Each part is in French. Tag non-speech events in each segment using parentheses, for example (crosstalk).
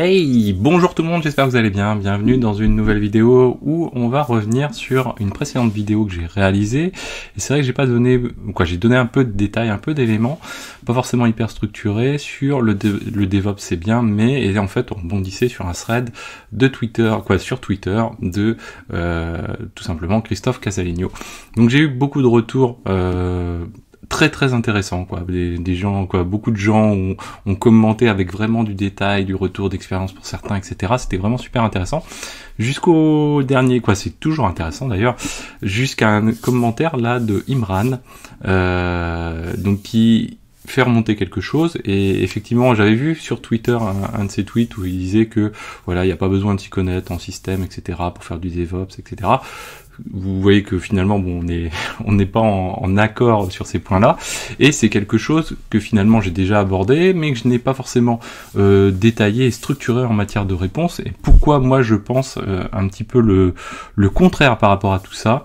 Hey, bonjour tout le monde, j'espère que vous allez bien. Bienvenue dans une nouvelle vidéo où on va revenir sur une précédente vidéo que j'ai réalisée. Et c'est vrai que j'ai pas donné, quoi, j'ai donné un peu de détails, un peu d'éléments, pas forcément hyper structurés sur le, le DevOps, c'est bien, mais et en fait on bondissait sur un thread de Twitter, quoi, sur Twitter de euh, tout simplement Christophe Casaligno. Donc j'ai eu beaucoup de retours. Euh, très très intéressant quoi des, gens quoi beaucoup de gens ont, commenté avec vraiment du détail du retour d'expérience pour certains etc c'était vraiment super intéressant jusqu'au dernier quoi c'est toujours intéressant d'ailleurs jusqu'à un commentaire là de Imran euh, donc qui fait remonter quelque chose et effectivement j'avais vu sur Twitter un, de ses tweets où il disait que voilà il n'y a pas besoin de s'y connaître en système etc pour faire du DevOps etc vous voyez que finalement, bon, on n'est (laughs) on n'est pas en, accord sur ces points-là. Et c'est quelque chose que finalement j'ai déjà abordé, mais que je n'ai pas forcément euh, détaillé et structuré en matière de réponse. Et pourquoi moi je pense euh, un petit peu le, le contraire par rapport à tout ça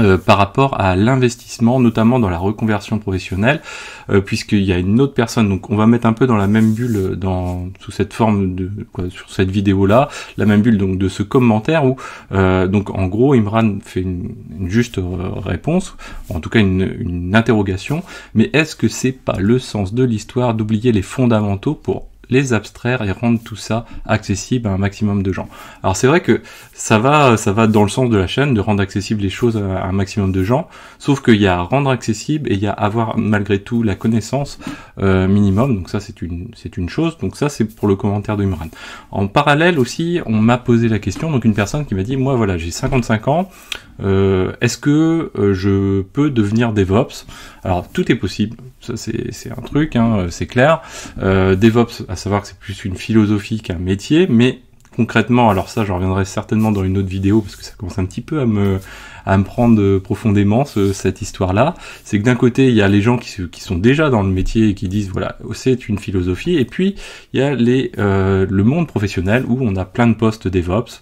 euh, par rapport à l'investissement, notamment dans la reconversion professionnelle, euh, puisqu'il y a une autre personne. Donc, on va mettre un peu dans la même bulle, euh, dans sous cette forme de quoi, sur cette vidéo là, la même bulle donc de ce commentaire où donc en gros Imran fait une, juste réponse, en tout cas une, une interrogation. Mais est-ce que c'est pas le sens de l'histoire d'oublier les fondamentaux pour les abstraire et rendre tout ça accessible à un maximum de gens. Alors c'est vrai que ça va, ça va dans le sens de la chaîne de rendre accessible les choses à un maximum de gens. Sauf qu'il y a rendre accessible et il y a avoir malgré tout la connaissance euh, minimum. Donc ça c'est une, c'est une chose. Donc ça c'est pour le commentaire de Imran. En parallèle aussi, on m'a posé la question. Donc une personne qui m'a dit, moi voilà, j'ai 55 ans. Euh, est-ce que euh, je peux devenir DevOps Alors tout est possible ça c'est un truc, hein, euh, c'est clair. Euh, DevOps, à savoir que c'est plus une philosophie qu'un métier, mais concrètement, alors ça, je reviendrai certainement dans une autre vidéo parce que ça commence un petit peu à me, à me prendre euh, profondément cette histoire-là. C'est que d'un côté, il y a les gens qui, qui, sont déjà dans le métier et qui disent voilà, c'est une philosophie. Et puis, il y a les, euh, le monde professionnel où on a plein de postes DevOps.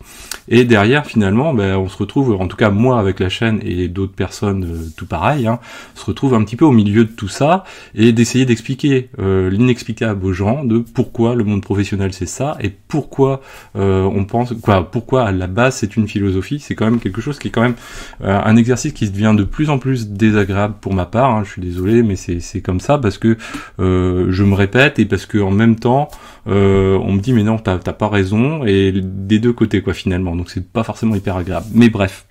Et derrière, finalement, ben, on se retrouve, en tout cas moi avec la chaîne et d'autres personnes euh, tout pareil, hein, se retrouve un petit peu au milieu de tout ça et d'essayer d'expliquer l'inexplicable aux gens de pourquoi le monde professionnel c'est ça et pourquoi euh, on pense quoi pourquoi à la base c'est une philosophie c'est quand même quelque chose qui est quand même euh, un exercice qui devient de plus en plus désagréable pour ma part hein. je suis désolé mais c'est comme ça parce que euh, je me répète et parce que en même temps on me dit mais non t'as pas raison et des deux côtés quoi finalement donc c'est pas forcément hyper agréable mais bref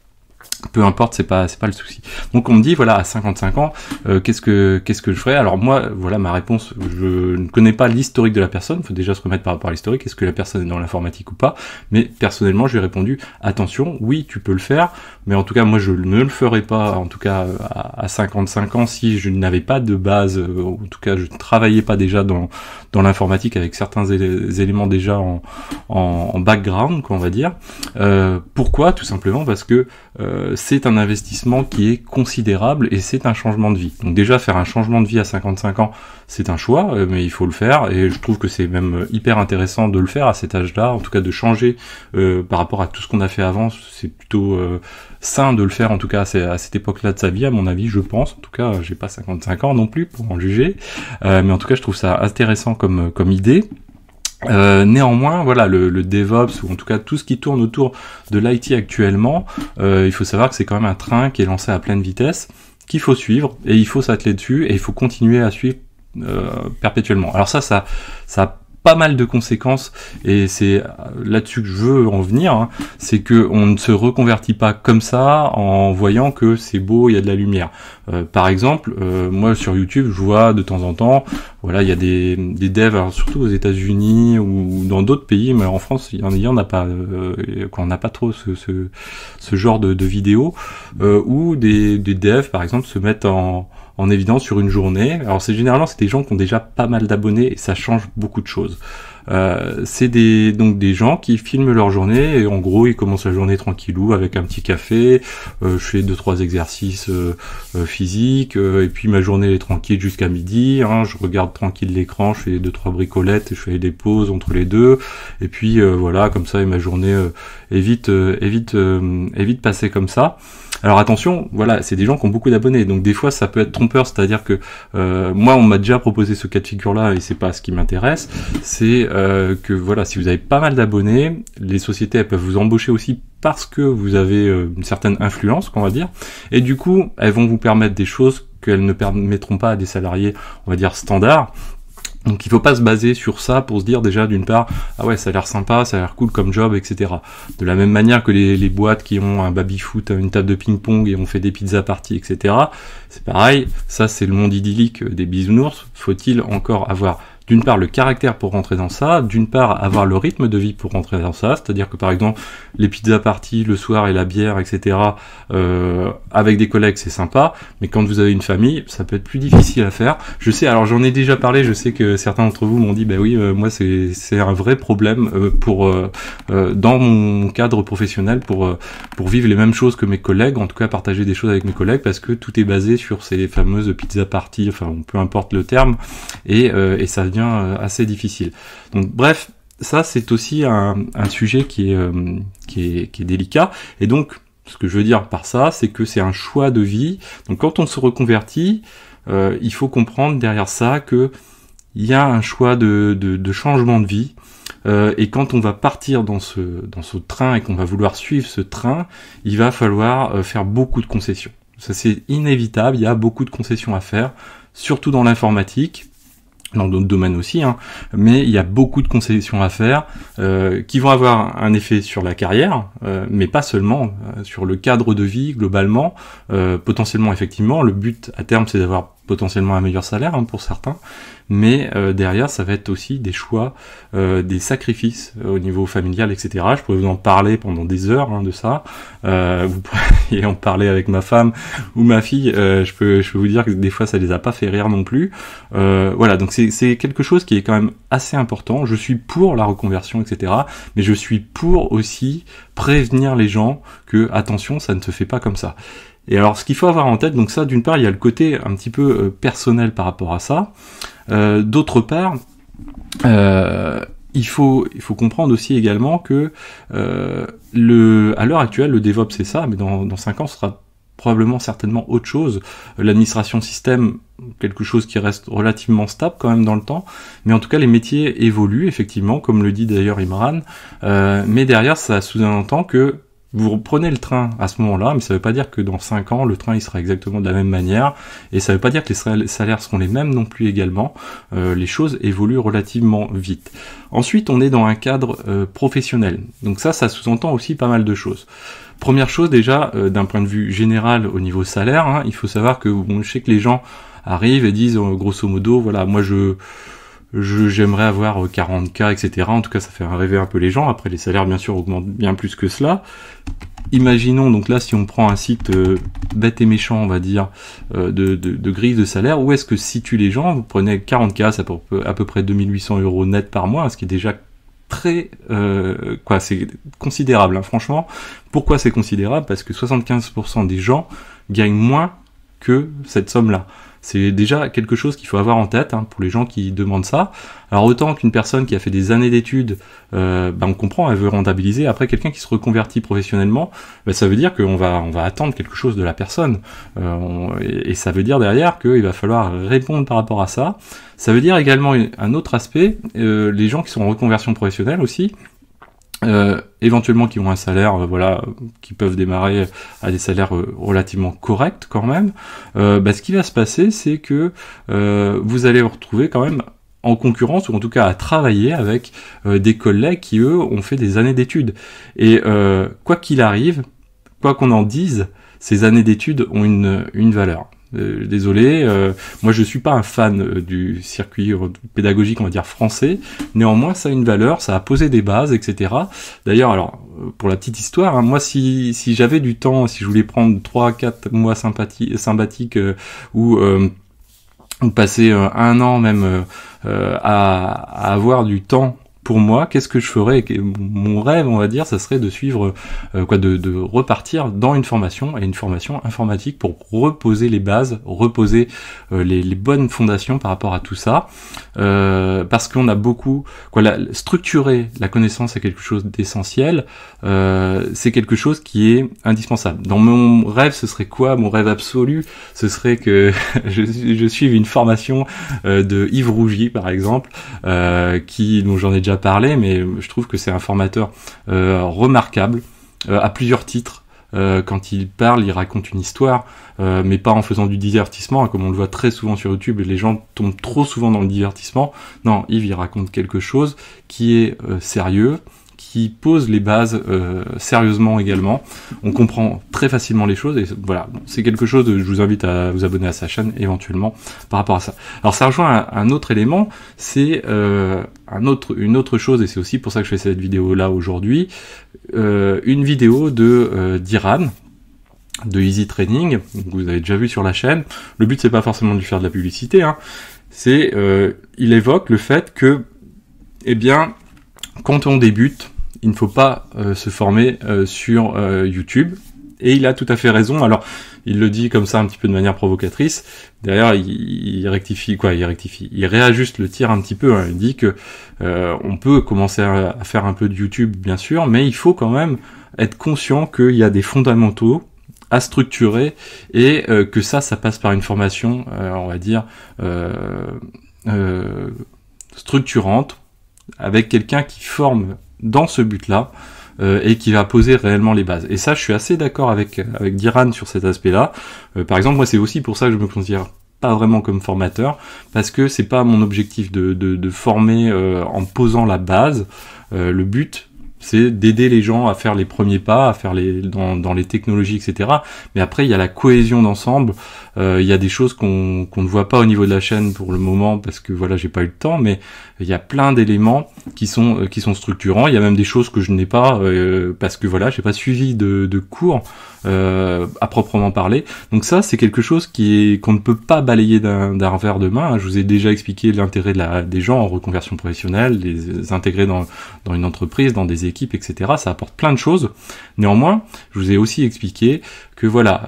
peu importe, c'est pas c'est pas le souci. Donc on me dit voilà à 55 ans, euh, qu'est-ce que qu'est-ce que je ferais Alors moi voilà ma réponse, je ne connais pas l'historique de la personne, faut déjà se remettre par rapport à l'historique, est-ce que la personne est dans l'informatique ou pas Mais personnellement, j'ai répondu attention, oui, tu peux le faire, mais en tout cas moi je ne le ferai pas en tout cas à, 55 ans si je n'avais pas de base euh, en tout cas je ne travaillais pas déjà dans dans l'informatique avec certains éléments déjà en en, background, qu'on va dire. Euh, pourquoi Tout simplement parce que euh, euh, c'est un investissement qui est considérable et c'est un changement de vie. Donc déjà faire un changement de vie à 55 ans, c'est un choix, euh, mais il faut le faire et je trouve que c'est même euh, hyper intéressant de le faire à cet âge-là, en tout cas de changer par rapport à tout ce qu'on a fait avant, c'est plutôt sain de le faire en tout cas à, cette époque-là de sa vie, à mon avis, je pense. En tout cas, j'ai pas 55 ans non plus pour en juger, mais en tout cas, je trouve ça intéressant comme comme idée. Euh, néanmoins, voilà, le, le, DevOps ou en tout cas tout ce qui tourne autour de l'IT actuellement, euh, il faut savoir que c'est quand même un train qui est lancé à pleine vitesse, qu'il faut suivre et il faut s'atteler dessus et il faut continuer à suivre euh, perpétuellement. Alors ça, ça, ça pas mal de conséquences et c'est euh, là-dessus que je veux en venir, hein, c'est que on ne se reconvertit pas comme ça en voyant que c'est beau, il y a de la lumière. Euh, par exemple, euh, moi sur YouTube, je vois de temps en temps, voilà, il y a des, des devs, surtout aux États-Unis ou dans d'autres pays, mais en France, il y en, a pas, qu'on n'a pas trop ce, ce, genre de, de vidéos où des, des devs, par exemple, se mettent en en évidence sur une journée. Alors c'est généralement c'est des gens qui ont déjà pas mal d'abonnés et ça change beaucoup de choses. Euh, c'est des, donc des gens qui filment leur journée et en gros ils commencent la journée tranquillou avec un petit café, euh, je fais deux trois exercices euh, euh, physiques et puis ma journée est tranquille jusqu'à midi, hein. je regarde tranquille l'écran, je fais deux trois bricolettes, je fais des pauses entre les deux et puis voilà comme ça et ma journée évite évite vite passer comme ça. Alors attention, voilà, c'est des gens qui ont beaucoup d'abonnés, donc des fois ça peut être trompeur, c'est-à-dire que euh, moi on m'a déjà proposé ce cas de figure-là et c'est pas ce qui m'intéresse. C'est euh, que voilà, si vous avez pas mal d'abonnés, les sociétés elles peuvent vous embaucher aussi parce que vous avez euh, une certaine influence, qu'on va dire, et du coup elles vont vous permettre des choses qu'elles ne permettront pas à des salariés, on va dire, standards, donc il ne faut pas se baser sur ça pour se dire déjà d'une part ah ouais ça a l'air sympa, ça a l'air cool comme job, etc. De la même manière que les, boîtes qui ont un baby foot, une table de ping-pong et ont fait des pizzas parties, etc. C'est pareil, ça c'est le monde idyllique des bisounours. Faut-il encore avoir d'une part le caractère pour rentrer dans ça, d'une part avoir le rythme de vie pour rentrer dans ça, c'est-à-dire que par exemple les pizzas parties le soir et la bière, etc. Euh, avec des collègues c'est sympa, mais quand vous avez une famille ça peut être plus difficile à faire. Je sais, alors j'en ai déjà parlé, je sais que certains d'entre vous m'ont dit bah oui euh, moi c'est un vrai problème euh, pour dans mon cadre professionnel pour pour vivre les mêmes choses que mes collègues, en tout cas partager des choses avec mes collègues parce que tout est basé sur ces fameuses pizza parties, enfin peu importe le terme et, et ça vient euh, assez difficile. Donc bref, ça c'est aussi un, sujet euh, qui est, qui est, délicat. Et donc, ce que je veux dire par ça, c'est que c'est un choix de vie. Donc quand on se reconvertit, euh, il faut comprendre derrière ça que il y a un choix de, changement de vie. et quand on va partir dans ce, dans ce train et qu'on va vouloir suivre ce train, il va falloir faire beaucoup de concessions. Ça c'est inévitable, il y a beaucoup de concessions à faire, surtout dans l'informatique, dans d'autres domaines aussi, hein. mais il y a beaucoup de concessions à faire euh, qui vont avoir un effet sur la carrière, euh, mais pas seulement, euh, sur le cadre de vie globalement, potentiellement effectivement, le but à terme c'est d'avoir potentiellement un meilleur salaire hein, pour certains, mais euh, derrière, ça va être aussi des choix, euh, des sacrifices euh, au niveau familial, etc. Je pourrais vous en parler pendant des heures hein, de ça. vous (laughs) pourriez en parler avec ma femme ou ma fille. je, peux, je peux vous dire que des fois, ça les a pas fait rire non plus. voilà, donc c'est quelque chose qui est quand même assez important. Je suis pour la reconversion, etc. Mais je suis pour aussi prévenir les gens que attention, ça ne se fait pas comme ça. Et alors, ce qu'il faut avoir en tête, donc ça, d'une part, il y a le côté un petit peu euh, personnel par rapport à ça. Euh, d'autre part, euh, il faut, il faut comprendre aussi également que le, à l'heure actuelle, le DevOps c'est ça, mais dans, dans 5 ans, ce sera probablement certainement autre chose. L'administration système, quelque chose qui reste relativement stable quand même dans le temps, mais en tout cas les métiers évoluent effectivement, comme le dit d'ailleurs Imran, mais derrière ça sous-entend que vous prenez le train à ce moment-là, mais ça ne veut pas dire que dans 5 ans, le train il sera exactement de la même manière, et ça ne veut pas dire que les salaires seront les mêmes non plus également, euh, les choses évoluent relativement vite. Ensuite, on est dans un cadre euh, professionnel, donc ça, ça sous-entend aussi pas mal de choses. Première chose déjà, euh, d'un point de vue général au niveau salaire, hein, il faut savoir que bon, je sais que les gens arrivent et disent grosso modo, voilà, moi je j'aimerais avoir 40K, euh, etc. En tout cas, ça fait rêver un peu les gens. Après, les salaires, bien sûr, augmentent bien plus que cela. Imaginons, donc là, si on prend un site euh, bête et méchant, on va dire, euh, de, de, de, grille de salaire, où est-ce que situent les gens Vous prenez 40K, ça à, à peu près 2800 euros net par mois, ce qui est déjà très quoi c'est considérable hein. franchement pourquoi c'est considérable parce que 75% des gens gagnent moins que cette somme-là. C'est déjà quelque chose qu'il faut avoir en tête hein, pour les gens qui demandent ça. Alors autant qu'une personne qui a fait des années d'études, euh, ben on comprend, elle veut rentabiliser. Après, quelqu'un qui se reconvertit professionnellement, ben ça veut dire qu'on va, on va attendre quelque chose de la personne. Euh, et, ça veut dire derrière qu'il va falloir répondre par rapport à ça. Ça veut dire également un autre aspect, euh, les gens qui sont en reconversion professionnelle aussi, euh, éventuellement qui ont un salaire euh, voilà qui peuvent démarrer à des salaires euh, relativement corrects quand même bah, ce qui va se passer c'est que vous allez vous retrouver quand même en concurrence ou en tout cas à travailler avec des collègues qui eux ont fait des années d'études et quoi qu'il arrive quoi qu'on en dise ces années d'études ont une, une valeur euh, désolé, euh, moi je suis pas un fan euh, du circuit pédagogique, on va dire français. Néanmoins, ça a une valeur, ça a posé des bases, etc. D'ailleurs, alors pour la petite histoire, hein, moi si, si j'avais du temps, si je voulais prendre 3-4 mois sympathiques ou passer un an même à, avoir du temps moi, qu'est-ce que je ferais Mon rêve, on va dire, ça serait de suivre, euh, quoi, de, repartir dans une formation et une formation informatique pour reposer les bases, reposer euh, les, bonnes fondations par rapport à tout ça, euh, parce qu'on a beaucoup, quoi, la, structurer la connaissance est quelque chose d'essentiel, c'est quelque chose qui est indispensable. Dans mon rêve, ce serait quoi Mon rêve absolu, ce serait que (laughs) je, je suive une formation de Yves Rougier, par exemple, qui dont j'en ai déjà parler, mais je trouve que c'est un formateur euh, remarquable euh, à plusieurs titres. Euh, quand il parle, il raconte une histoire, mais pas en faisant du divertissement, hein, comme on le voit très souvent sur YouTube, les gens tombent trop souvent dans le divertissement. Non, Yves, il raconte quelque chose qui est sérieux, qui pose les bases sérieusement également. On comprend très facilement les choses, et voilà, c'est quelque chose, je vous invite à vous abonner à sa chaîne éventuellement par rapport à ça. Alors ça rejoint un autre élément, c'est autre, une autre chose, et c'est aussi pour ça que je fais cette vidéo-là aujourd'hui, euh, une vidéo de euh, d'Iran, de Easy Training, que vous avez déjà vu sur la chaîne. Le but, c'est pas forcément de lui faire de la publicité, hein. c'est, euh, il évoque le fait que, eh bien, quand on débute, il ne faut pas se former sur YouTube, et il a tout à fait raison. Alors, il le dit comme ça un petit peu de manière provocatrice. d'ailleurs il, rectifie quoi Il rectifie. Il réajuste le tir un petit peu. Hein. Il dit que euh, on peut commencer à, faire un peu de YouTube, bien sûr, mais il faut quand même être conscient qu'il y a des fondamentaux à structurer et euh, que ça, ça passe par une formation, euh, on va dire, structurante avec quelqu'un qui forme dans ce but-là. Euh, et qui va poser réellement les bases. Et ça, je suis assez d'accord avec avec Diran sur cet aspect-là. Euh, par exemple, moi, c'est aussi pour ça que je me considère pas vraiment comme formateur parce que c'est pas mon objectif de de, former euh, en posant la base. le but, c'est d'aider les gens à faire les premiers pas, à faire les dans, dans les technologies, etc. Mais après, il y a la cohésion d'ensemble, euh, il y a des choses qu'on ne voit pas au niveau de la chaîne pour le moment parce que voilà, j'ai pas eu le temps, mais il y a plein d'éléments qui sont euh, qui sont structurants. Il y a même des choses que je n'ai pas euh, parce que voilà, j'ai pas suivi de, de cours à proprement parler. Donc ça, c'est quelque chose qui qu'on ne peut pas balayer d'un revers de main. Hein. Je vous ai déjà expliqué l'intérêt de la des gens en reconversion professionnelle, les intégrer dans, dans, une entreprise, dans des équipes, etc. Ça apporte plein de choses. Néanmoins, je vous ai aussi expliqué que voilà,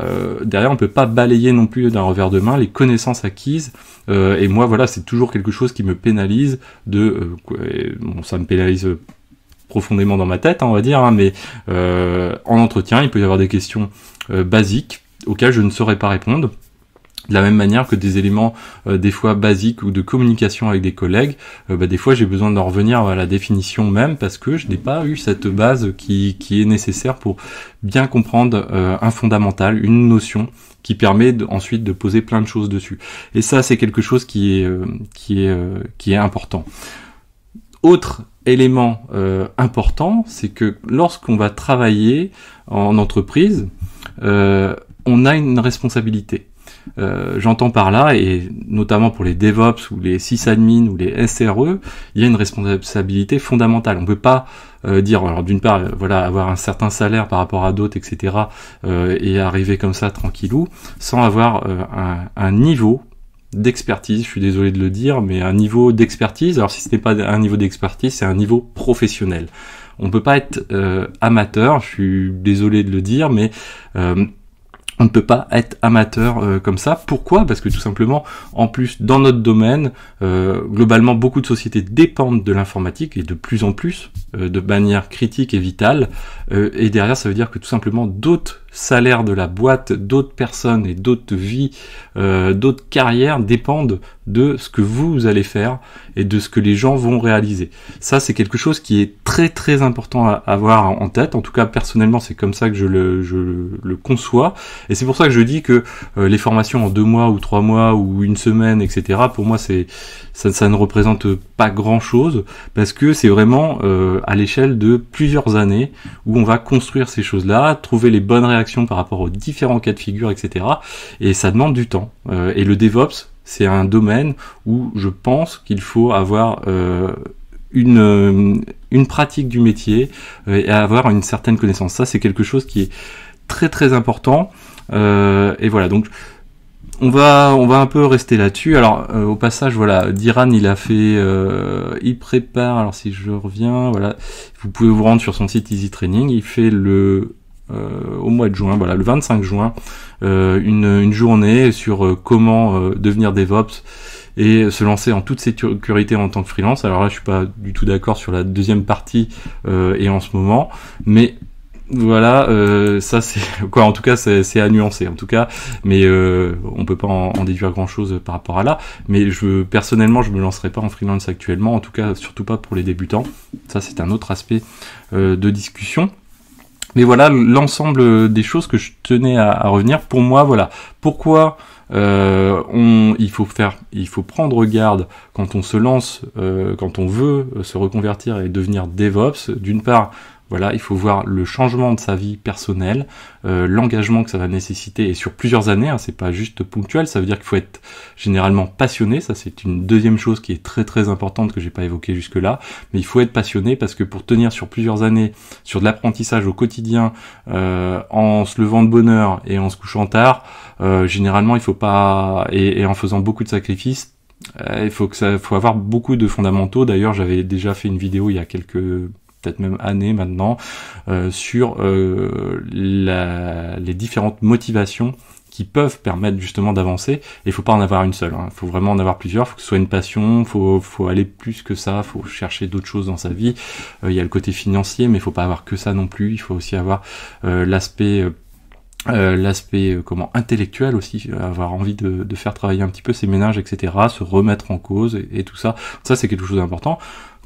derrière on peut pas balayer non plus d'un revers de main les connaissances acquises. Euh, et moi, voilà, c'est toujours quelque chose qui me pénalise. De, euh, ça me pénalise euh, profondément dans ma tête, hein, on va dire, hein, mais en entretien, il peut y avoir des questions basiques auxquelles je ne saurais pas répondre. De la même manière que des éléments euh, des fois basiques ou de communication avec des collègues, euh, bah, des fois j'ai besoin d'en revenir à la définition même parce que je n'ai pas eu cette base qui, est nécessaire pour bien comprendre euh, un fondamental, une notion qui permet ensuite de poser plein de choses dessus. Et ça c'est quelque chose qui est, qui est, qui est important. Autre élément important, c'est que lorsqu'on va travailler en entreprise, on a une responsabilité euh, j'entends par là, et notamment pour les DevOps ou les sysadmin ou les SRE, il y a une responsabilité fondamentale. On peut pas euh, dire, alors d'une part, euh, voilà, avoir un certain salaire par rapport à d'autres, etc., et arriver comme ça tranquillou, sans avoir un, un niveau d'expertise, je suis désolé de le dire, mais un niveau d'expertise, alors si ce n'est pas un niveau d'expertise, c'est un niveau professionnel. On peut pas être amateur, je suis désolé de le dire, mais on ne peut pas être amateur euh, comme ça. Pourquoi Parce que tout simplement, en plus, dans notre domaine, euh, globalement, beaucoup de sociétés dépendent de l'informatique et de plus en plus, euh, de manière critique et vitale. et derrière, ça veut dire que tout simplement, d'autres salaire de la boîte, d'autres personnes et d'autres vies, euh, d'autres carrières dépendent de ce que vous allez faire et de ce que les gens vont réaliser. Ça, c'est quelque chose qui est très très important à avoir en tête. En tout cas, personnellement, c'est comme ça que je le, conçois. Et c'est pour ça que je dis que euh, les formations en deux mois ou trois mois ou une semaine, etc., pour moi, c'est ça, ne représente pas grand-chose parce que c'est vraiment euh, à l'échelle de plusieurs années où on va construire ces choses-là, trouver les bonnes réactions par rapport aux différents cas de figure, etc. Et ça demande du temps. Euh, et le DevOps, c'est un domaine où je pense qu'il faut avoir euh, une, euh, une pratique du métier et avoir une certaine connaissance. Ça, c'est quelque chose qui est très très important. et voilà, donc on va on va un peu rester là-dessus. Alors au passage voilà, Diran il a fait il prépare alors si je reviens voilà, vous pouvez vous rendre sur son site Easy Training, il fait le euh, au mois de juin, voilà, le 25 juin, euh, une, journée sur euh, comment devenir DevOps et se lancer en toute sécurité en tant que freelance. Alors là, je suis pas du tout d'accord sur la deuxième partie et en ce moment, mais voilà, ça c'est (laughs) quoi En tout cas, c'est à nuancer. En tout cas, mais on peut pas en, déduire grand chose par rapport à là. Mais je personnellement, je me lancerai pas en freelance actuellement. En tout cas, surtout pas pour les débutants. Ça, c'est un autre aspect de discussion. Mais voilà l'ensemble des choses que je tenais à, revenir. Pour moi, voilà pourquoi euh, on, il faut faire, il faut prendre garde quand on se lance, euh, quand on veut se reconvertir et devenir DevOps. D'une part, voilà, il faut voir le changement de sa vie personnelle, euh, l'engagement que ça va nécessiter et sur plusieurs années. Hein, c'est pas juste ponctuel. Ça veut dire qu'il faut être généralement passionné. Ça, c'est une deuxième chose qui est très très importante que j'ai pas évoquée jusque là. Mais il faut être passionné parce que pour tenir sur plusieurs années, sur de l'apprentissage au quotidien, euh, en se levant de bonne heure et en se couchant tard, euh, généralement il faut pas et, et en faisant beaucoup de sacrifices il faut que ça, faut avoir beaucoup de fondamentaux. D'ailleurs, j'avais déjà fait une vidéo il y a quelques peut-être même année maintenant, euh, sur euh, les différentes motivations qui peuvent permettre justement d'avancer. Il faut pas en avoir une seule. Hein. Il faut vraiment en avoir plusieurs. faut que ce soit une passion. Faut faut aller plus que ça. Faut chercher d'autres choses dans sa vie. Euh, il y a le côté financier, mais il faut pas avoir que ça non plus. Il faut aussi avoir l'aspect l'aspect comment intellectuel aussi avoir envie de, faire travailler un petit peu ses ménages etc se remettre en cause et tout ça ça c'est quelque chose d'important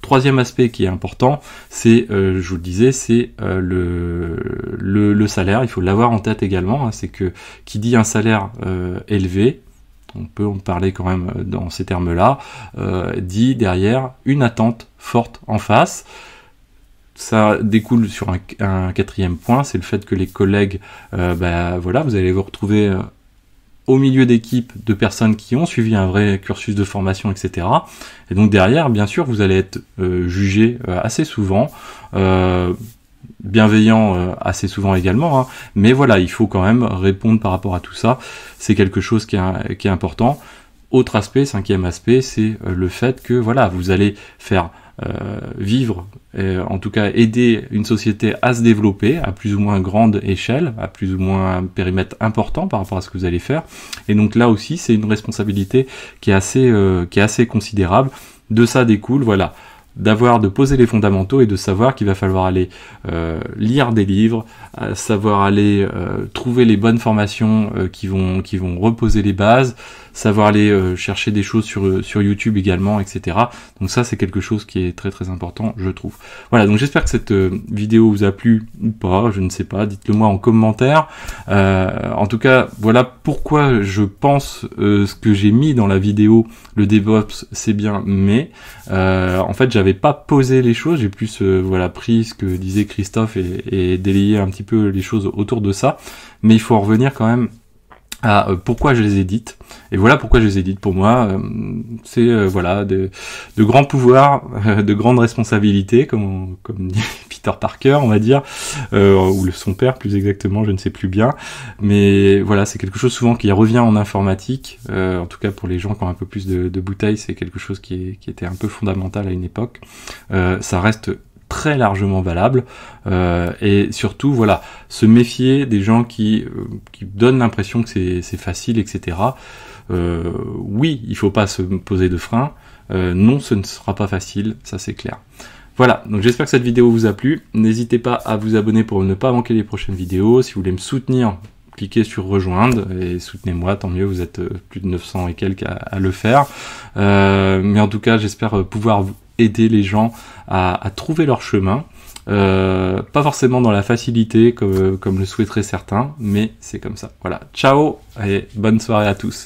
Troisième aspect qui est important, c'est, euh, je vous le disais, c'est euh, le, le, salaire. Il faut l'avoir en tête également. Hein, c'est que qui dit un salaire euh, élevé, on peut en parler quand même dans ces termes-là, dit derrière une attente forte en face ça découle sur un, quatrième point, c'est le fait que les collègues, euh, bah, voilà, vous allez vous retrouver au milieu d'équipes de personnes qui ont suivi un vrai cursus de formation, etc. Et donc derrière, bien sûr, vous allez être euh, jugé euh, assez souvent, euh, bienveillant assez souvent également, hein. mais voilà, il faut quand même répondre par rapport à tout ça, c'est quelque chose qui est, qui est important. Autre aspect, cinquième aspect, c'est le fait que voilà, vous allez faire euh, vivre, euh, en tout cas aider une société à se développer à plus ou moins grande échelle, à plus ou moins un périmètre important par rapport à ce que vous allez faire. Et donc là aussi, c'est une responsabilité qui est assez, euh, qui est assez considérable. De ça découle, voilà d'avoir de poser les fondamentaux et de savoir qu'il va falloir aller lire des livres, savoir aller trouver les bonnes formations qui vont qui vont reposer les bases, savoir aller euh, chercher des choses sur, euh, sur YouTube également, etc. Donc ça, c'est quelque chose qui est très très important, je trouve. Voilà, donc j'espère que cette euh, vidéo vous a plu ou pas, je ne sais pas, dites-le moi en commentaire. en tout cas, voilà pourquoi je pense ce que j'ai mis dans la vidéo, le DevOps, c'est bien, mais en fait, j'avais pas posé les choses, j'ai plus voilà pris ce que disait Christophe et, et délayé un petit peu les choses autour de ça. Mais il faut en revenir quand même ah, euh, pourquoi je les édite. Et voilà pourquoi je les édite. Pour moi, euh, c'est euh, voilà de, grands pouvoirs, de grandes responsabilités, comme, comme (laughs) Peter Parker, on va dire, ou son père plus exactement, je ne sais plus bien. Mais voilà, c'est quelque chose souvent qui revient en informatique. en tout cas pour les gens qui ont un peu plus de, bouteilles, c'est quelque chose qui, qui, était un peu fondamental à une époque. ça reste très largement valable euh, et surtout voilà se méfier des gens qui, euh, qui donnent l'impression que c'est facile etc euh, oui il faut pas se poser de frein non ce ne sera pas facile ça c'est clair voilà, donc j'espère que cette vidéo vous a plu. N'hésitez pas à vous abonner pour ne pas manquer les prochaines vidéos. Si vous voulez me soutenir, cliquez sur rejoindre et soutenez-moi, tant mieux, vous êtes plus de 900 et quelques à, le faire. mais en tout cas, j'espère pouvoir vous aider les gens à, trouver leur chemin. Euh, pas forcément dans la facilité comme, comme le souhaiteraient certains, mais c'est comme ça. Voilà, ciao et bonne soirée à tous.